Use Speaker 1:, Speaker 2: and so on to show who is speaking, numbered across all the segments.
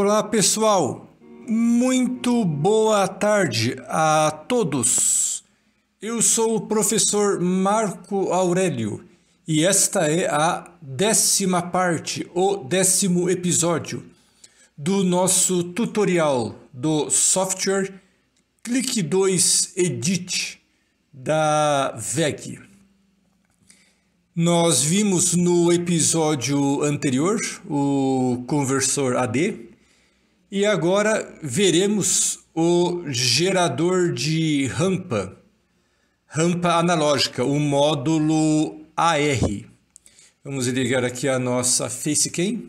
Speaker 1: Olá pessoal, muito boa tarde a todos. Eu sou o professor Marco Aurélio e esta é a décima parte, o décimo episódio do nosso tutorial do software Clique 2 Edit da VEG. Nós vimos no episódio anterior o conversor AD, e agora veremos o gerador de rampa, rampa analógica, o módulo AR. Vamos ligar aqui a nossa Facecam.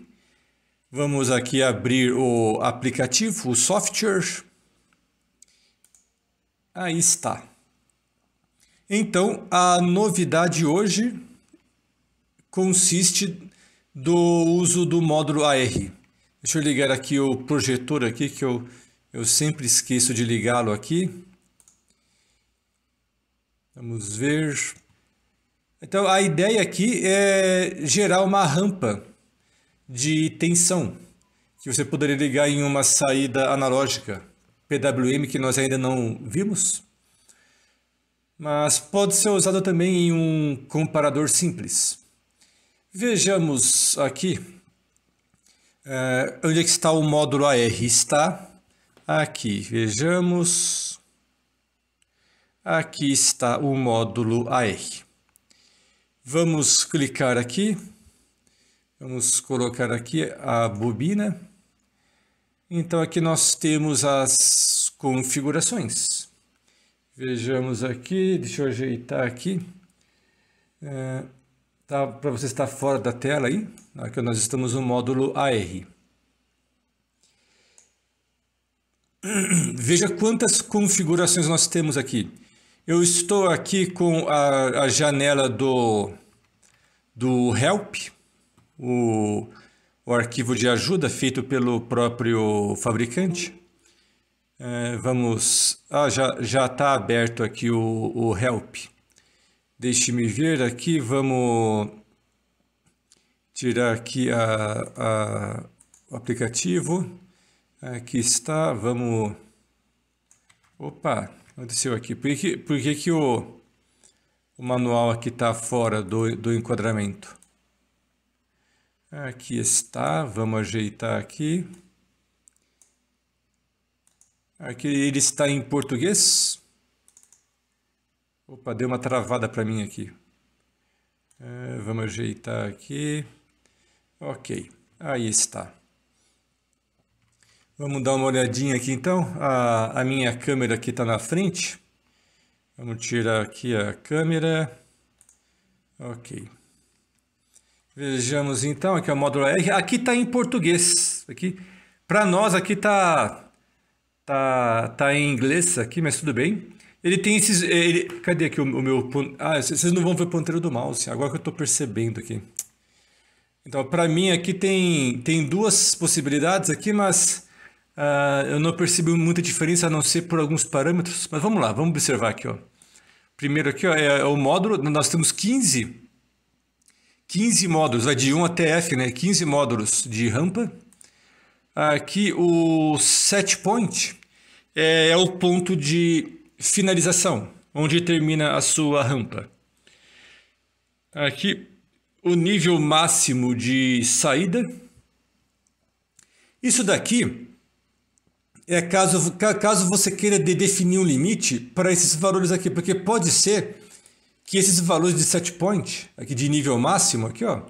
Speaker 1: Vamos aqui abrir o aplicativo, o software. Aí está. Então, a novidade hoje consiste do uso do módulo AR. Deixa eu ligar aqui o projetor aqui, que eu, eu sempre esqueço de ligá-lo aqui. Vamos ver. Então, a ideia aqui é gerar uma rampa de tensão, que você poderia ligar em uma saída analógica PWM, que nós ainda não vimos. Mas pode ser usado também em um comparador simples. Vejamos aqui Uh, onde é que está o módulo AR? Está aqui, vejamos. Aqui está o módulo AR. Vamos clicar aqui. Vamos colocar aqui a bobina. Então aqui nós temos as configurações. Vejamos aqui, deixa eu ajeitar aqui. Uh, Tá, Para você estar fora da tela aí, aqui nós estamos no módulo AR. Veja quantas configurações nós temos aqui. Eu estou aqui com a, a janela do, do Help, o, o arquivo de ajuda feito pelo próprio fabricante. É, vamos... Ah, já está aberto aqui o, o Help. Deixe-me ver aqui, vamos tirar aqui a, a, o aplicativo. Aqui está, vamos... Opa, aconteceu aqui. Por que, por que, que o, o manual aqui está fora do, do enquadramento? Aqui está, vamos ajeitar aqui. Aqui ele está em português. Opa, deu uma travada para mim aqui. É, vamos ajeitar aqui. Ok, aí está. Vamos dar uma olhadinha aqui então. A, a minha câmera aqui está na frente. Vamos tirar aqui a câmera. Ok. Vejamos então, aqui é o módulo R. Aqui está em português. Aqui, Para nós aqui está tá, tá em inglês aqui, mas tudo bem. Ele tem esses. Eh, ele, cadê aqui o, o meu. Ah, vocês não vão ver o ponteiro do mouse, agora que eu tô percebendo aqui. Então, para mim aqui tem, tem duas possibilidades aqui, mas uh, eu não percebi muita diferença a não ser por alguns parâmetros. Mas vamos lá, vamos observar aqui. Ó. Primeiro aqui ó, é, é o módulo, nós temos 15, 15 módulos, vai de 1 até F, né? 15 módulos de rampa. Aqui o set point é, é o ponto de finalização, onde termina a sua rampa. Aqui o nível máximo de saída. Isso daqui é caso, caso você queira definir um limite para esses valores aqui, porque pode ser que esses valores de set point, aqui de nível máximo, aqui ó,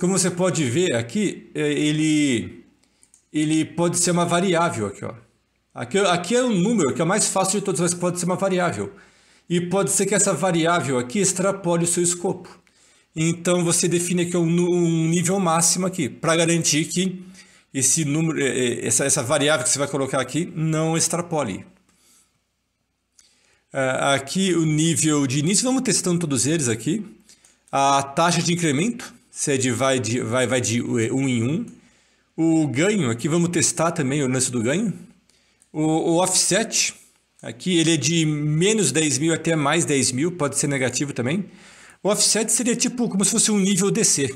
Speaker 1: como você pode ver aqui, é, ele, ele pode ser uma variável aqui ó. Aqui, é, aqui é um número que é mais fácil de todos, mas pode ser uma variável. E pode ser que essa variável aqui extrapole o seu escopo. Então você define aqui um, um nível máximo aqui, para garantir que esse número, é, é, essa, essa variável que você vai colocar aqui não extrapole. Aqui o nível de início, vamos testando todos eles aqui. A taxa de incremento, se é de, vai, de, vai, vai de 1 um em 1. Um. O ganho, aqui vamos testar também o lance do ganho. O, o offset aqui, ele é de menos 10 mil até mais 10 mil, pode ser negativo também. O offset seria tipo como se fosse um nível DC. Uh,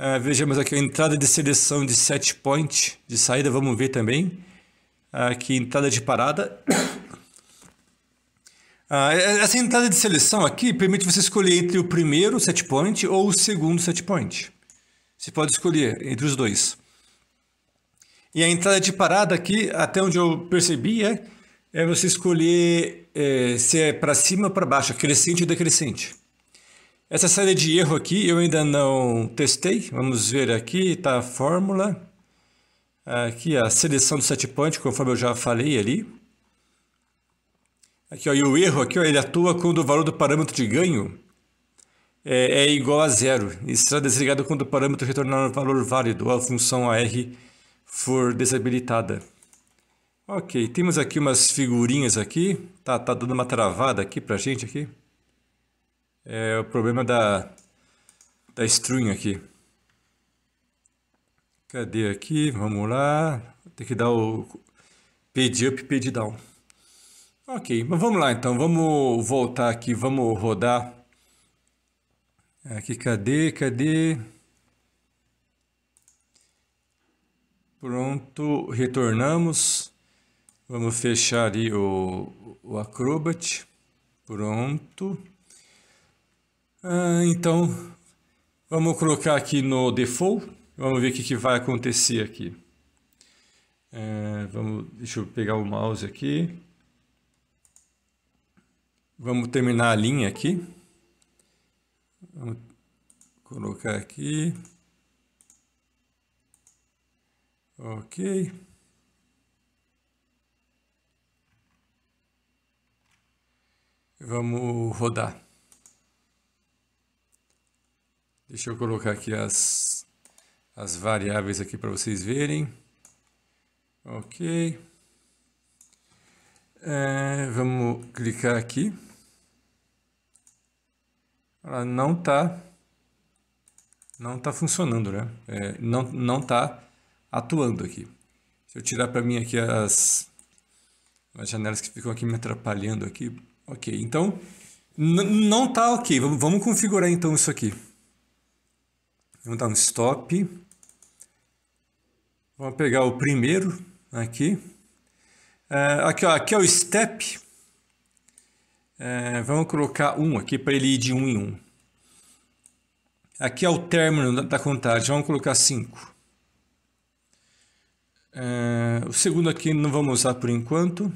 Speaker 1: ah, vejamos aqui a entrada de seleção de set point, de saída, vamos ver também. Aqui, entrada de parada. Uh, essa entrada de seleção aqui permite você escolher entre o primeiro set point ou o segundo set point. Você pode escolher entre os dois. E a entrada de parada aqui, até onde eu percebi, é, é você escolher é, se é para cima ou para baixo, crescente ou decrescente. Essa saída de erro aqui eu ainda não testei. Vamos ver aqui, está a fórmula. Aqui a seleção do set point, conforme eu já falei ali. Aqui, ó, e o erro aqui, ó, ele atua quando o valor do parâmetro de ganho é, é igual a zero. E será desligado quando o parâmetro retornar um valor válido, ou a função AR for desabilitada. Ok, temos aqui umas figurinhas aqui. Tá, tá dando uma travada aqui pra gente aqui. É o problema da, da string aqui. Cadê aqui? Vamos lá. Tem que dar o page up, page down. Ok, mas vamos lá então. Vamos voltar aqui, vamos rodar. Aqui, cadê, cadê? Pronto, retornamos. Vamos fechar o, o Acrobat. Pronto. Ah, então, vamos colocar aqui no default. Vamos ver o que, que vai acontecer aqui. É, vamos, deixa eu pegar o mouse aqui. Vamos terminar a linha aqui. Vamos colocar aqui. Ok. Vamos rodar. Deixa eu colocar aqui as, as variáveis aqui para vocês verem. Ok. É, vamos clicar aqui. Ela não está, não está funcionando, né? É, não não tá atuando aqui. Se eu tirar para mim aqui as, as janelas que ficam aqui me atrapalhando aqui, ok. Então, não está ok. Vamos, vamos configurar então isso aqui. Vamos dar um stop. Vamos pegar o primeiro aqui. É, aqui, ó, aqui é o step. É, vamos colocar um aqui para ele ir de um em um. Aqui é o término da, da contagem. Vamos colocar cinco é, o segundo aqui não vamos usar por enquanto.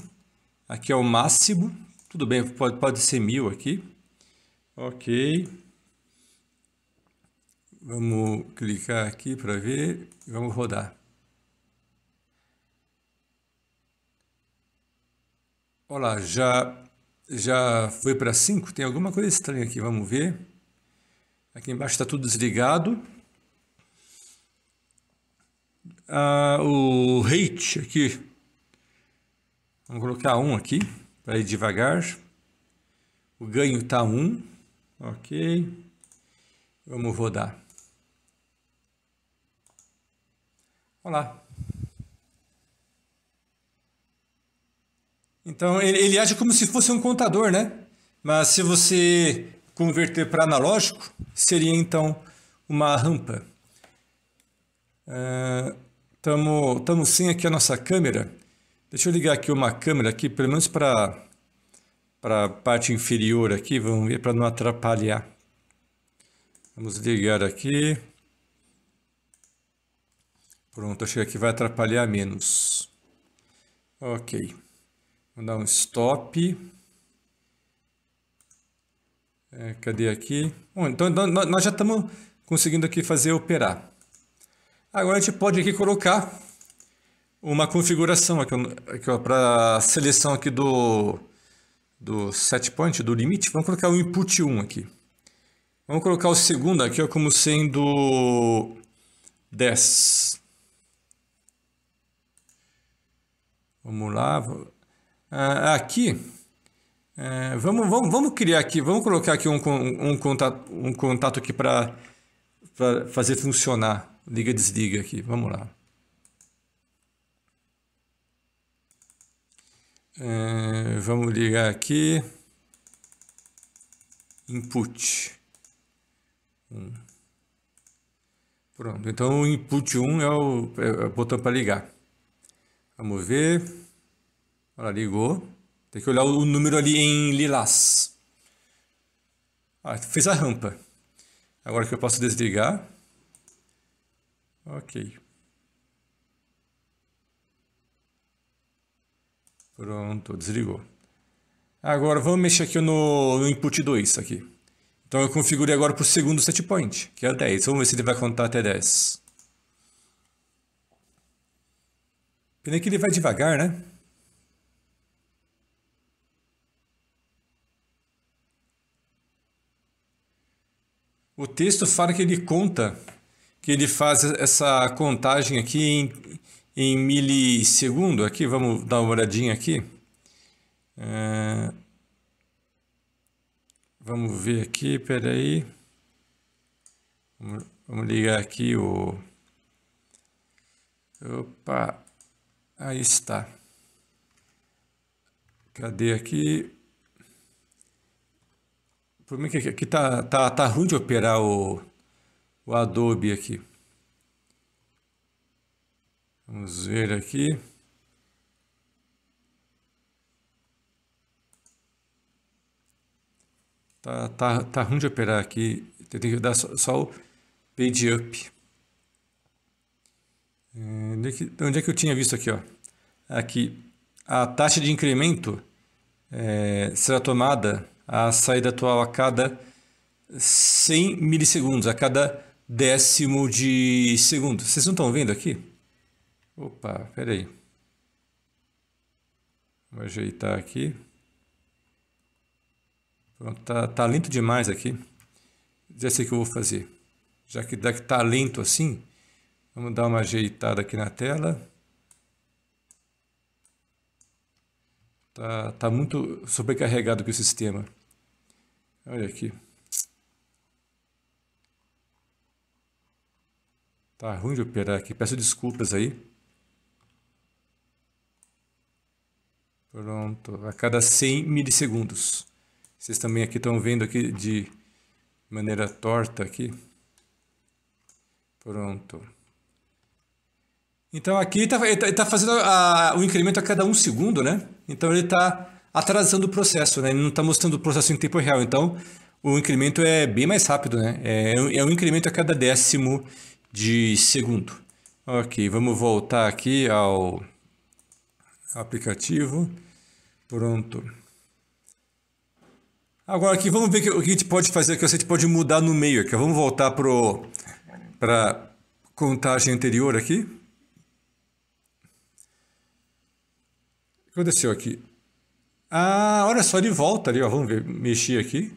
Speaker 1: Aqui é o máximo. Tudo bem, pode, pode ser mil aqui. Ok. Vamos clicar aqui para ver. Vamos rodar. Olá, já, já foi para 5? Tem alguma coisa estranha aqui, vamos ver. Aqui embaixo está tudo desligado ah, o rate aqui. Vamos colocar um aqui, para ir devagar. O ganho está 1. Um. Ok. Vamos rodar. Olá. Então, ele, ele age como se fosse um contador, né? Mas se você converter para analógico, seria então uma rampa. Uh, Estamos sem aqui a nossa câmera. Deixa eu ligar aqui uma câmera aqui, pelo menos para a parte inferior aqui, vamos ver para não atrapalhar. Vamos ligar aqui. Pronto, achei que vai atrapalhar menos. Ok. Vou dar um stop. É, cadê aqui? Bom, então, então nós já estamos conseguindo aqui fazer operar. Agora a gente pode aqui colocar uma configuração aqui, aqui para seleção aqui do, do set point, do limite. Vamos colocar o input 1 aqui. Vamos colocar o segundo aqui ó, como sendo 10. Vamos lá. Ah, aqui, é, vamos, vamos, vamos criar aqui, vamos colocar aqui um, um, um contato, um contato aqui para fazer funcionar. Liga, desliga aqui. Vamos lá. É, vamos ligar aqui. Input. Um. Pronto. Então, o input 1 é o, é, é o botão para ligar. Vamos ver. Olha, ligou. Tem que olhar o número ali em lilás. Ah, fez a rampa. Agora que eu posso desligar. Ok. Pronto, desligou. Agora vamos mexer aqui no, no input 2 aqui. Então eu configurei agora para o segundo setpoint, que é 10. Vamos ver se ele vai contar até 10. Pena que ele vai devagar, né? O texto fala que ele conta que ele faz essa contagem aqui em, em milissegundo. Aqui, vamos dar uma olhadinha aqui. É... Vamos ver aqui, peraí. Vamos, vamos ligar aqui o... Opa, aí está. Cadê aqui? Por mim que aqui tá, tá, tá ruim de operar o o Adobe aqui. Vamos ver aqui. Tá, tá, tá ruim de operar aqui. tem que dar só, só o page up. É, onde é, que, onde é que eu tinha visto aqui? Ó? Aqui, a taxa de incremento é, será tomada a saída atual a cada 100 milissegundos, a cada décimo de segundo. Vocês não estão vendo aqui? Opa, peraí. Vou ajeitar aqui. Pronto, tá, tá lento demais aqui. Já sei assim o que eu vou fazer. Já que daqui tá lento assim, vamos dar uma ajeitada aqui na tela. Tá, tá muito sobrecarregado aqui o sistema. Olha aqui. Tá ruim de operar aqui. Peço desculpas aí. Pronto. A cada 100 milissegundos. Vocês também aqui estão vendo aqui de maneira torta aqui. Pronto. Então aqui está tá, tá fazendo a, o incremento a cada um segundo, né? Então ele está atrasando o processo, né? Ele não está mostrando o processo em tempo real. Então o incremento é bem mais rápido, né? É, é um é incremento a cada décimo de segundo. Ok, vamos voltar aqui ao aplicativo. Pronto. Agora aqui, vamos ver o que a gente pode fazer aqui. A gente pode mudar no meio aqui. Vamos voltar para a contagem anterior aqui. O que aconteceu aqui? Ah, olha só, ele volta ali, ó. Vamos ver, mexer aqui.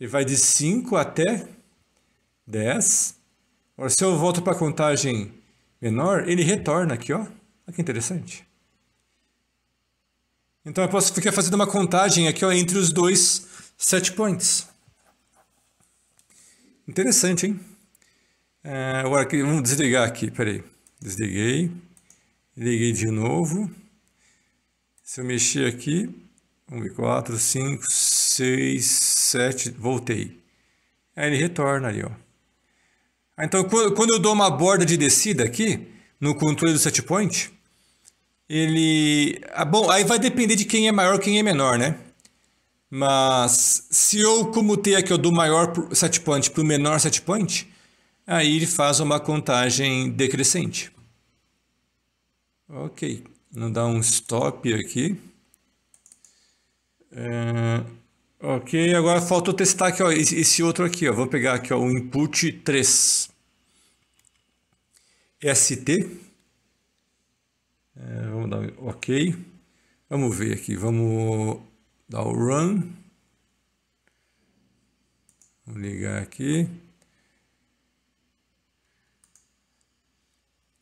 Speaker 1: Ele vai de 5 até 10. Agora, se eu volto para a contagem menor, ele retorna aqui, ó. Olha que interessante. Então eu posso ficar fazendo uma contagem aqui ó, entre os dois set points. Interessante, hein? É, agora vamos desligar aqui, peraí. Desliguei. Liguei de novo. Se eu mexer aqui, 1, 4, 5, 6, 7, voltei. Aí ele retorna ali, ó. Então, quando eu dou uma borda de descida aqui, no controle do set point, ele... Ah, bom, aí vai depender de quem é maior quem é menor, né? Mas se eu comutei aqui, eu dou maior set point para o menor set point, aí ele faz uma contagem decrescente. Ok, vamos dar um stop aqui. Uh... Ok, agora falta eu testar aqui, ó, esse outro aqui, ó. Vou pegar aqui, ó, o input 3. ST. É, vamos dar OK. Vamos ver aqui, vamos dar o run. Vou ligar aqui.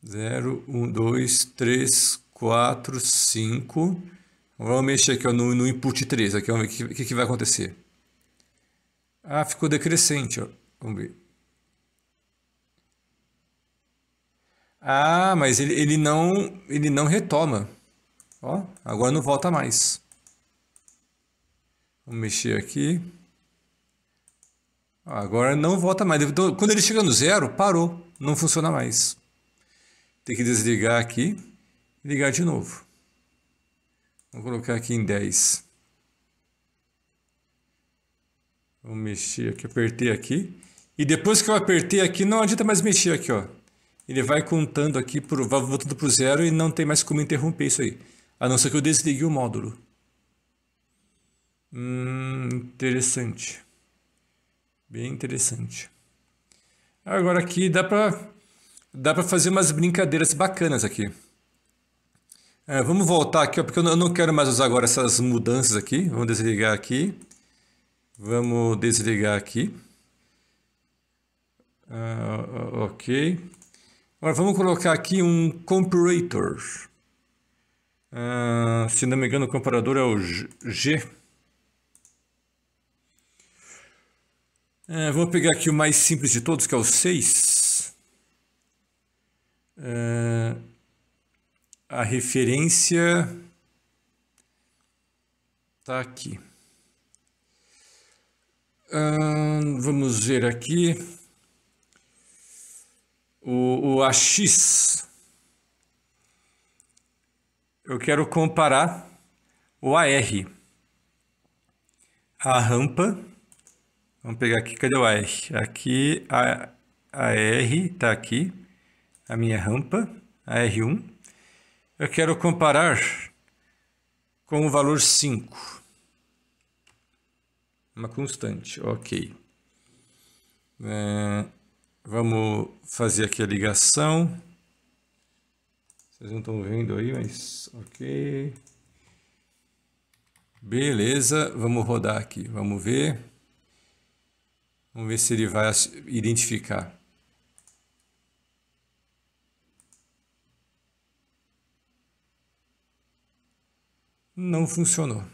Speaker 1: 0, 1, 2, 3, 4, 5. Vamos mexer aqui ó, no, no input 3, aqui, vamos ver o que, que, vai acontecer. Ah, ficou decrescente, ó. vamos ver. Ah, mas ele, ele, não, ele não retoma. Ó, agora não volta mais. Vamos mexer aqui. Ó, agora não volta mais. Então, quando ele chega no zero, parou. Não funciona mais. Tem que desligar aqui e ligar de novo. Vou colocar aqui em 10. Vou mexer aqui, apertei aqui. E depois que eu apertei aqui, não adianta mais mexer aqui, ó. Ele vai contando aqui, por, vai voltando para o zero e não tem mais como interromper isso aí. A não ser que eu desligue o módulo. Hum, interessante. Bem interessante. Agora aqui dá para dá para fazer umas brincadeiras bacanas aqui. É, vamos voltar aqui, ó, porque eu não quero mais usar agora essas mudanças aqui. Vamos desligar aqui. Vamos desligar aqui. Uh, ok. Agora vamos colocar aqui um comparator. Uh, se não me engano, o comparador é o G. Uh, vamos pegar aqui o mais simples de todos, que é o 6. Uh, é, a referência está aqui. Hum, vamos ver aqui. O, o AX. Eu quero comparar o AR. A rampa. Vamos pegar aqui, cadê o AR? Aqui, a, a R está aqui. A minha rampa, a R1 eu quero comparar com o valor 5. Uma constante, ok. É, vamos fazer aqui a ligação. Vocês não estão vendo aí, mas ok. Beleza, vamos rodar aqui, vamos ver. Vamos ver se ele vai identificar. não funcionou.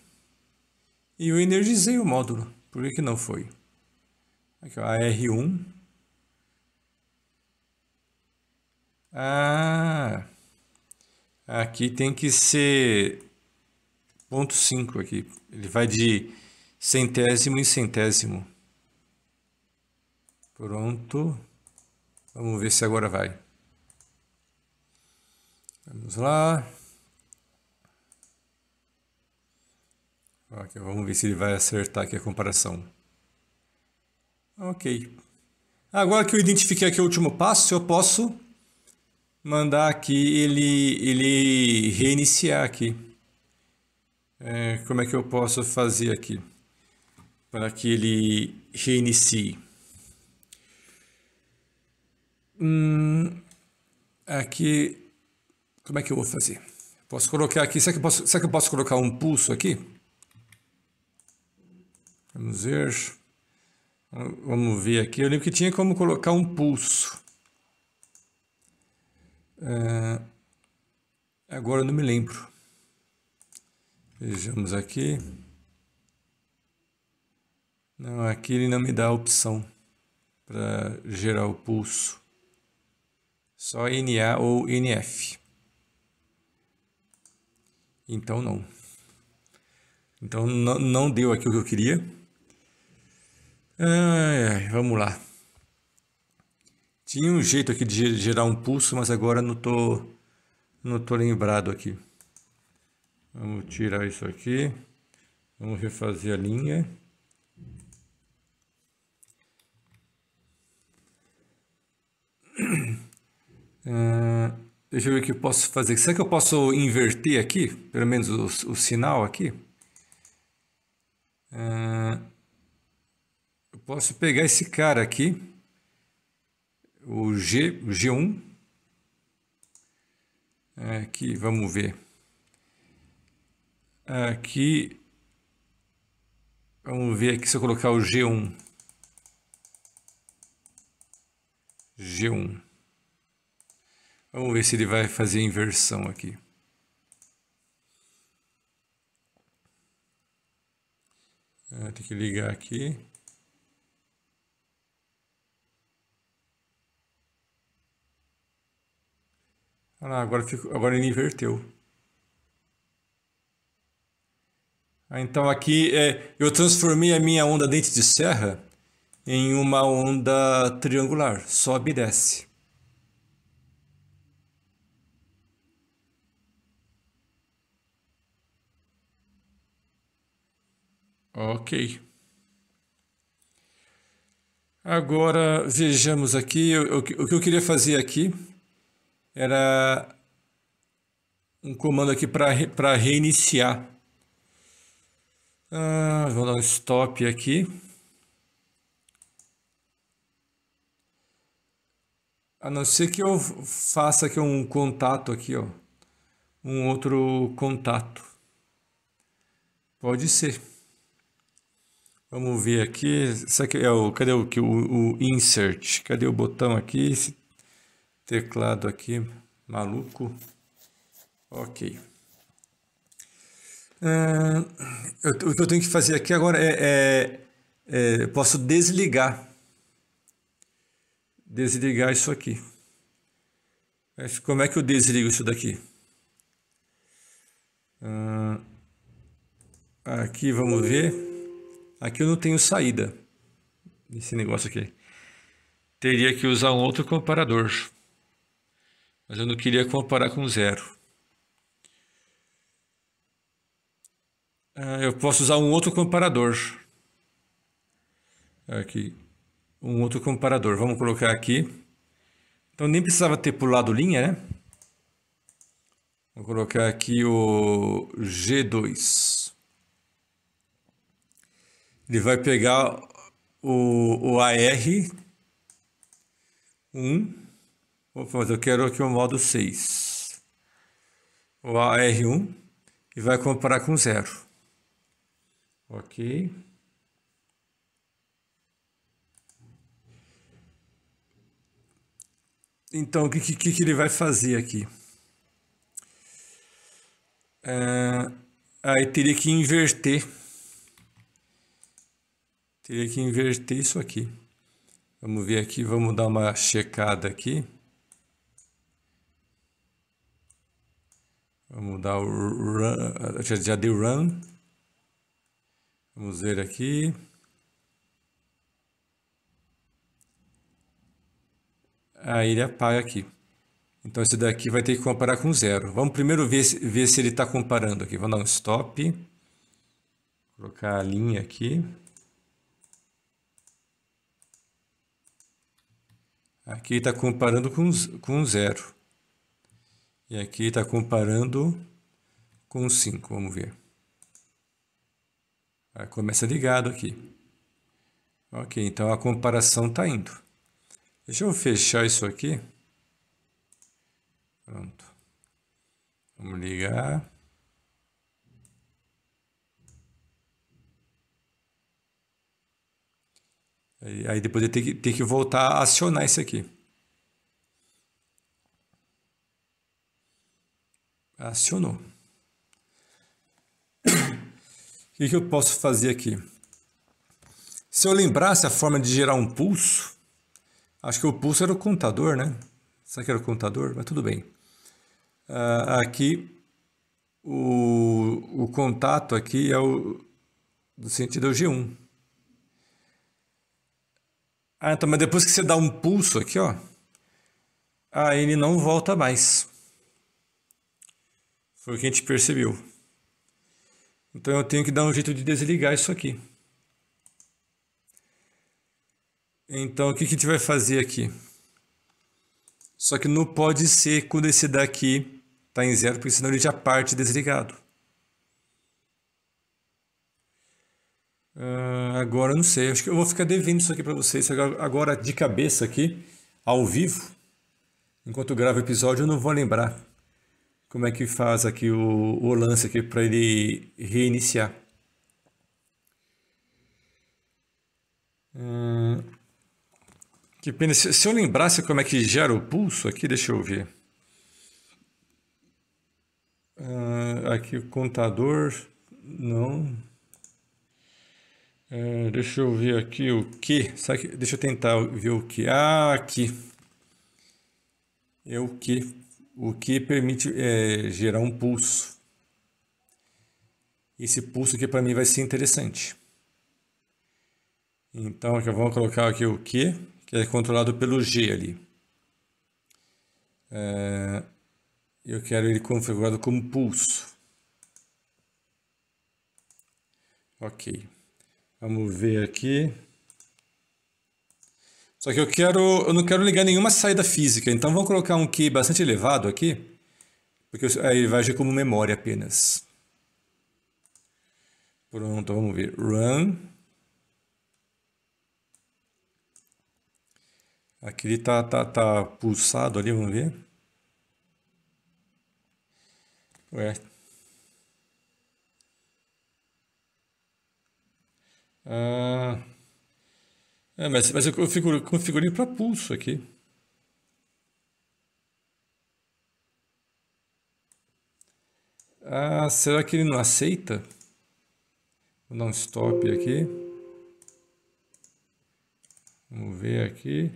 Speaker 1: E eu energizei o módulo. Por que, que não foi? Aqui, ó, a R1. Ah, aqui tem que ser ponto 5 aqui. Ele vai de centésimo em centésimo. Pronto. Vamos ver se agora vai. Vamos lá. Ok, vamos ver se ele vai acertar aqui a comparação. Ok. Agora que eu identifiquei aqui o último passo, eu posso mandar aqui ele, ele reiniciar aqui. É, como é que eu posso fazer aqui para que ele reinicie? Hum, aqui, como é que eu vou fazer? Posso colocar aqui, será que eu posso, será que eu posso colocar um pulso aqui? Vamos ver. Vamos ver aqui. Eu lembro que tinha como colocar um pulso. Ah, agora eu não me lembro. Vejamos aqui. Não, aqui ele não me dá a opção para gerar o pulso. Só NA ou NF. Então não. Então não, não deu aqui o que eu queria. Ai, ai, vamos lá. Tinha um jeito aqui de gerar um pulso, mas agora não tô, não tô lembrado aqui. Vamos tirar isso aqui. Vamos refazer a linha. Uh, deixa eu ver o que eu posso fazer. Será que eu posso inverter aqui? Pelo menos o, o sinal aqui? Uh, posso pegar esse cara aqui, o, G, o G1. Aqui, vamos ver. Aqui, vamos ver aqui se eu colocar o G1. G1. Vamos ver se ele vai fazer inversão aqui. Ah, tem que ligar aqui. Olha lá, agora, ficou, agora ele inverteu. Ah, então aqui é, eu transformei a minha onda dente de serra em uma onda triangular, sobe e desce. Ok. Agora vejamos aqui o, o, o que eu queria fazer aqui era um comando aqui para reiniciar. Ah, vou dar um stop aqui. A não ser que eu faça aqui um contato aqui, ó. Um outro contato. Pode ser. Vamos ver aqui. Será que é o, cadê o, o, o insert? Cadê o botão aqui? teclado aqui maluco. Ok. Ah, eu, o que eu tenho que fazer aqui agora é, é, é posso desligar. Desligar isso aqui. Mas como é que eu desligo isso daqui? Ah, aqui vamos ver. Aqui eu não tenho saída. Esse negócio aqui. Teria que usar um outro comparador mas eu não queria comparar com zero. Ah, eu posso usar um outro comparador. Aqui, um outro comparador. Vamos colocar aqui. Então nem precisava ter pulado linha, né? Vou colocar aqui o G2. Ele vai pegar o, o AR1 mas eu quero aqui o modo 6. O AR1 e vai comparar com zero. Ok. Então, o que, que, que, ele vai fazer aqui? É, aí teria que inverter. Teria que inverter isso aqui. Vamos ver aqui, vamos dar uma checada aqui. Vamos dar o run, já, eh, já deu run. Vamos ver aqui. Aí ah, ele apaga aqui. Então esse daqui vai ter que comparar com zero. Vamos primeiro ver, ver se ele está comparando aqui. Vamos dar um stop. Colocar a linha aqui. Aqui está comparando com, com zero. E aqui está comparando com 5, vamos ver. Ah, começa ligado aqui. Ok, então a comparação está indo. Deixa eu fechar isso aqui. Pronto. Vamos ligar. Aí depois tenho que, tem que voltar a acionar isso aqui. acionou. O que eu posso fazer aqui? Se eu lembrasse a forma de gerar um pulso, acho que o pulso era o contador, né? Será que era o contador? Mas tudo bem. Uh, aqui, o, o contato aqui é o do sentido é G1. Ah, então, mas depois que você dá um pulso aqui, ó, aí ele não volta mais. Foi o que a gente percebeu. Então eu tenho que dar um jeito de desligar isso aqui. Então o que, que a gente vai fazer aqui? Só que não pode ser quando esse daqui está em zero, porque senão ele já parte desligado. Uh, agora não sei, acho que eu vou ficar devendo isso aqui para vocês. Agora de cabeça aqui, ao vivo, enquanto gravo o episódio, eu não vou lembrar como é que faz aqui o, o lance aqui para ele reiniciar. Hum, que pena. Se, se eu lembrasse como é que gera o pulso aqui, deixa eu ver. Uh, aqui o contador, não. Uh, deixa eu ver aqui o que. Deixa eu tentar ver o que. Ah, aqui. É o que o que permite é, gerar um pulso. Esse pulso aqui para mim vai ser interessante. Então aqui vamos colocar aqui o Q, que é controlado pelo G ali. É, eu quero ele configurado como pulso. Ok. Vamos ver aqui. Só que eu quero, eu não quero ligar nenhuma saída física, então vamos colocar um key bastante elevado aqui, porque aí ele vai agir como memória apenas. Pronto, vamos ver. Run. Aqui ele tá, tá, tá pulsado ali, vamos ver. Ué. Ah... É, mas, mas eu configurei para pulso aqui. Ah, será que ele não aceita? Vou dar um stop aqui. Vamos ver aqui.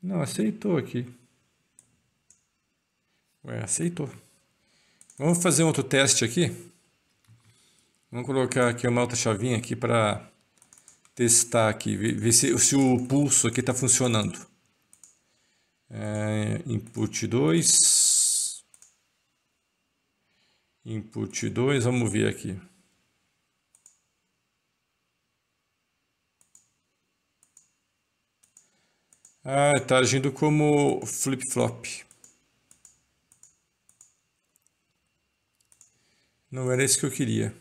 Speaker 1: Não, aceitou aqui. Ué, aceitou. Vamos fazer outro teste aqui. Vamos colocar aqui uma outra chavinha aqui para testar aqui, ver se, se o pulso aqui está funcionando. É, input 2. Input 2, vamos ver aqui. Ah, está agindo como flip-flop. Não era isso que eu queria.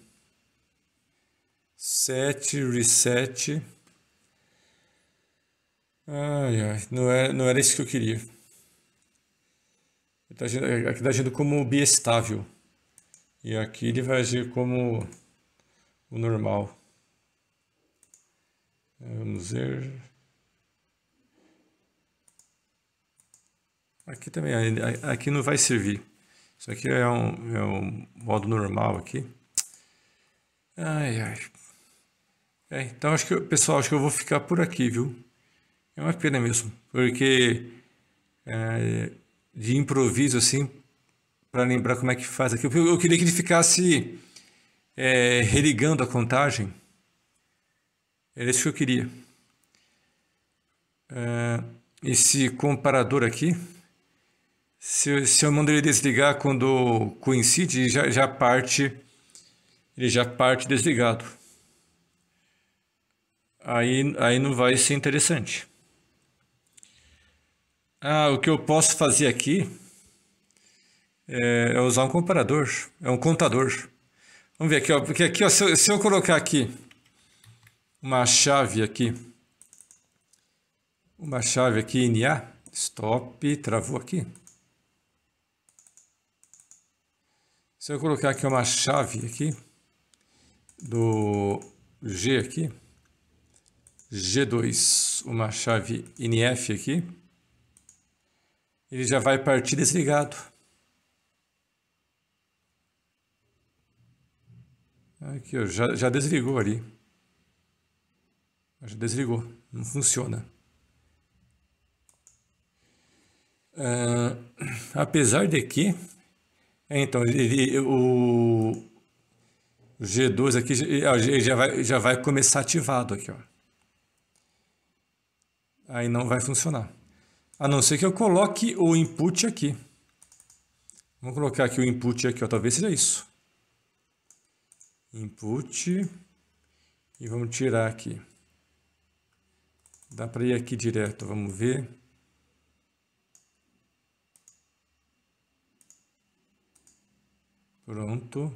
Speaker 1: Set, reset. Ai, ai, não, é, não era isso que eu queria. Ele tá agindo, é, aqui está agindo como biestável. E aqui ele vai agir como o normal. Vamos ver. Aqui também, aqui não vai servir. Isso aqui é um, é um modo normal aqui. Ai, ai. É, então acho que, pessoal, acho que eu vou ficar por aqui, viu? É uma pena mesmo, porque é, de improviso, assim, para lembrar como é que faz aqui, eu, eu queria que ele ficasse é, religando a contagem. Era isso que eu queria. É, esse comparador aqui, se, eu, se eu mando ele desligar quando coincide, já, já parte, ele já parte desligado aí, aí não vai ser interessante. Ah, o que eu posso fazer aqui é, é usar um comparador, é um contador. Vamos ver aqui, ó, porque aqui, ó, se, eu, se eu colocar aqui uma chave aqui, uma chave aqui NA, stop, travou aqui. Se eu colocar aqui uma chave aqui, do G aqui, G2, uma chave NF aqui, ele já vai partir desligado. Aqui, ó, já, já desligou ali. Já desligou, não funciona. Ah, apesar de que, é, então, ele, o G2 aqui, ele já vai, já vai começar ativado aqui, ó aí não vai funcionar. A não ser que eu coloque o input aqui. Vamos colocar aqui o input aqui, ó, talvez seja isso. Input e vamos tirar aqui. Dá para ir aqui direto, vamos ver. Pronto.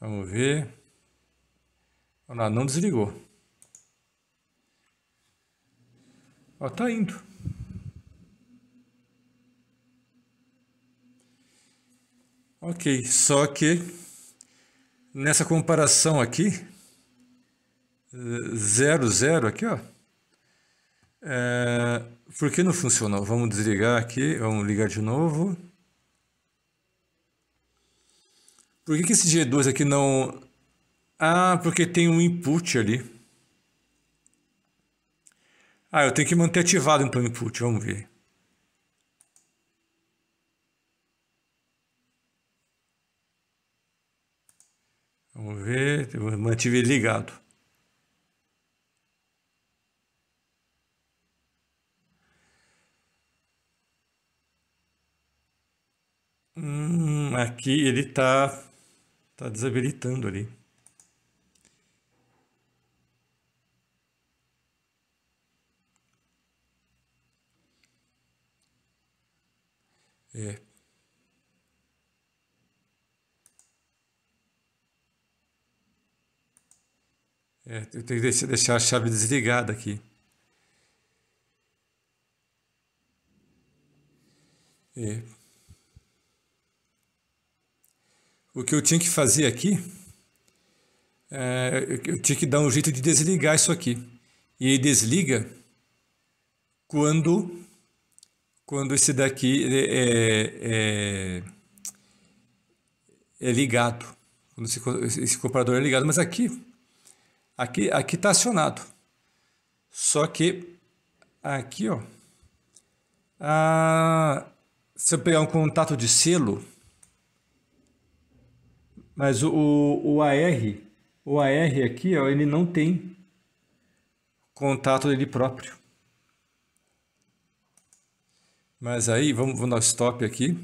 Speaker 1: Vamos ver. Olha lá, não desligou. Ó, tá indo. Ok, só que nessa comparação aqui, zero, zero aqui, ó. É, por que não funcionou? Vamos desligar aqui, vamos ligar de novo. Por que, que esse G2 aqui não... Ah, porque tem um input ali. Ah, eu tenho que manter ativado então o input, vamos ver. Vamos ver, eu mantive ligado. Hum, aqui ele está tá desabilitando ali. É. É, eu tenho que deixar a chave desligada aqui. É. O que eu tinha que fazer aqui, é, eu tinha que dar um jeito de desligar isso aqui. E desliga quando quando esse daqui é, é, é ligado, quando esse, esse, comparador é ligado, mas aqui aqui aqui está acionado, só que aqui ó, a, ah, se eu pegar um contato de selo, mas o, o, o AR o AR aqui ó, ele não tem contato dele próprio. Mas aí, vamos, vamos dar stop aqui.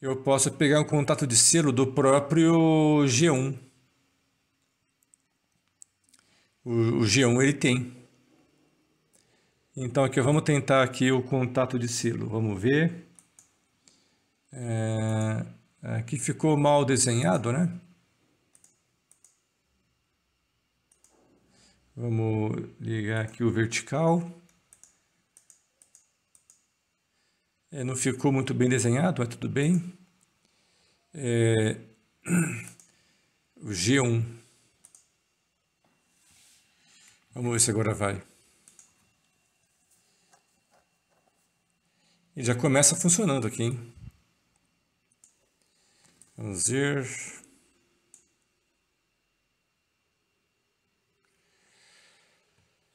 Speaker 1: Eu posso pegar um contato de selo do próprio G1. O, o G1 ele tem. Então aqui vamos tentar aqui o contato de selo. Vamos ver. É, aqui ficou mal desenhado, né? Vamos ligar aqui o vertical. É, não ficou muito bem desenhado, mas tudo bem. É, o G1. Vamos ver se agora vai. E já começa funcionando aqui, hein? Vamos ver.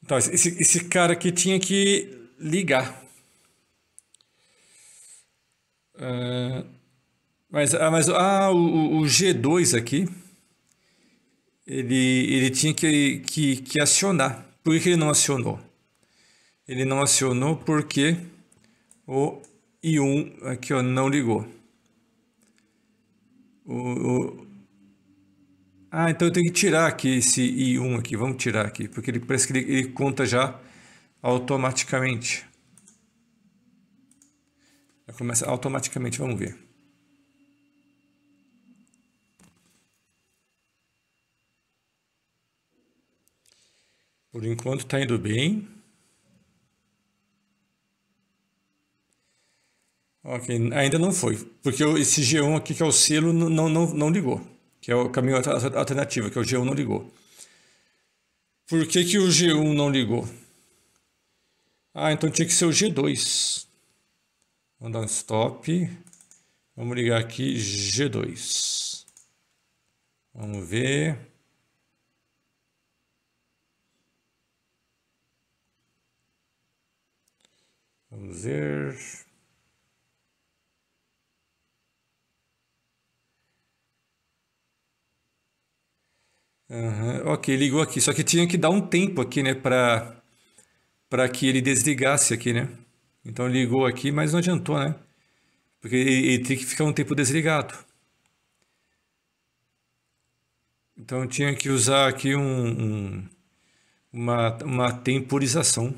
Speaker 1: Então, esse, esse cara aqui tinha que ligar. Ah, mas, ah, mas ah, o, o G2 aqui, ele, ele tinha que, que, que acionar. Por que ele não acionou? Ele não acionou porque o I1 aqui ó, não ligou. O, o... Ah, então eu tenho que tirar aqui esse I1 aqui. Vamos tirar aqui, porque ele parece que ele, ele conta já automaticamente. Já começa automaticamente, vamos ver. Por enquanto está indo bem. Ok, ainda não foi, porque esse G1 aqui que é o selo não, não, não ligou, que é o caminho alternativo, que é o G1 não ligou. Por que, que o G1 não ligou? Ah, então tinha que ser o G2. Vamos dar um stop. Vamos ligar aqui G2. Vamos ver. Vamos ver. Uhum. Ok, ligou aqui. Só que tinha que dar um tempo aqui, né? Para que ele desligasse aqui, né? Então ligou aqui, mas não adiantou, né? Porque ele, tem que ficar um tempo desligado. Então tinha que usar aqui um, um uma, uma temporização.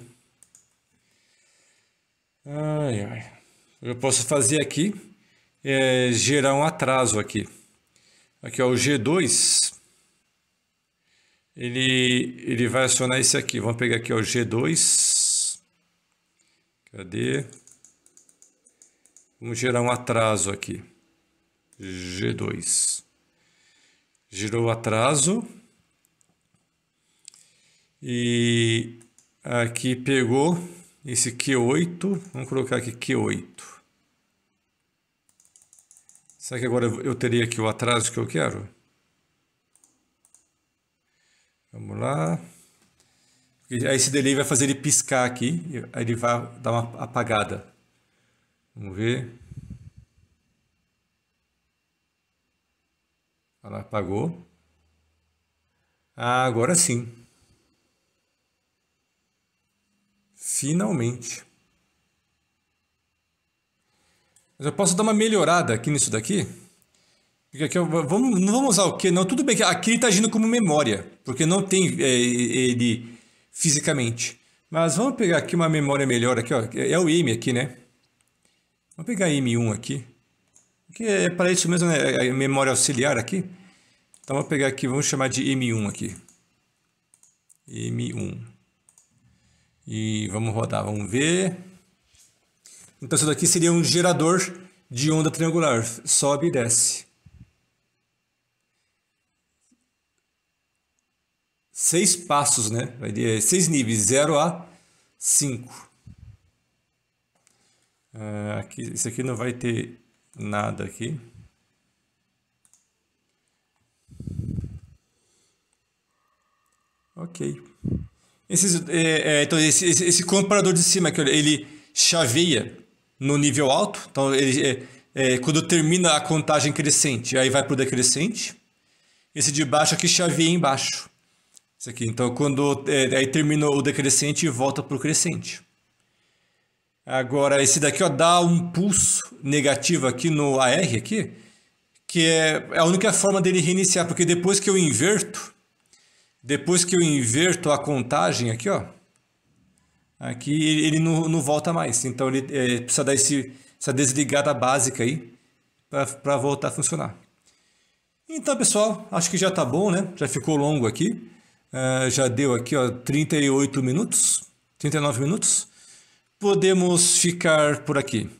Speaker 1: Ai, ai. Eu posso fazer aqui, é, gerar um atraso aqui. Aqui ó, o G2, ele, ele vai acionar esse aqui. Vamos pegar aqui ó, o G2. Cadê? Vamos gerar um atraso aqui. G2. Gerou atraso. E aqui pegou esse Q8. Vamos colocar aqui Q8. Será que agora eu teria aqui o atraso que eu quero? Vamos lá. Esse delay vai fazer ele piscar aqui, aí ele vai dar uma apagada. Vamos ver. Ela apagou. Ah, agora sim. Finalmente. Mas eu posso dar uma melhorada aqui nisso daqui? Porque aqui eu, vamos, não vamos usar o que? Não, tudo bem que aqui ele está agindo como memória, porque não tem é, ele fisicamente. Mas vamos pegar aqui uma memória melhor aqui, ó. É o M aqui, né? Vamos pegar M 1 aqui. Que é para isso mesmo, né? É, é memória auxiliar aqui. Então vamos pegar aqui, vamos chamar de M1 aqui. M1. E vamos rodar, vamos ver. Então isso daqui seria um gerador de onda triangular. Sobe e desce. seis passos, né? Vai é, seis níveis, 0 a 5. Ah, aqui, isso aqui não vai ter nada aqui. Ok. Esses, é, é, então, esse, esse, esse, comparador de cima aqui, ele chaveia no nível alto. Então, ele, é, é quando termina a contagem crescente, aí vai para o decrescente. Esse de baixo aqui chaveia embaixo. Isso aqui. Então, quando é, aí termina o decrescente e volta para o crescente. Agora, esse daqui ó, dá um pulso negativo aqui no AR, aqui, que é, é a única forma dele reiniciar, porque depois que eu inverto, depois que eu inverto a contagem aqui, ó, aqui ele não, não volta mais. Então, ele é, precisa dar esse, essa desligada básica aí para voltar a funcionar. Então, pessoal, acho que já está bom, né? Já ficou longo aqui. Ah, já deu aqui, ó, 38 minutos, 39 minutos. Podemos ficar por aqui.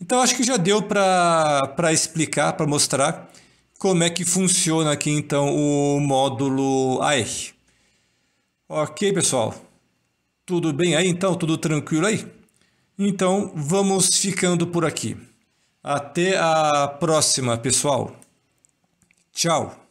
Speaker 1: Então, acho que já deu para explicar, para mostrar como é que funciona aqui, então, o módulo AR. Ok, pessoal? Tudo bem aí, então? Tudo tranquilo aí? Então, vamos ficando por aqui. Até a próxima, pessoal. Tchau.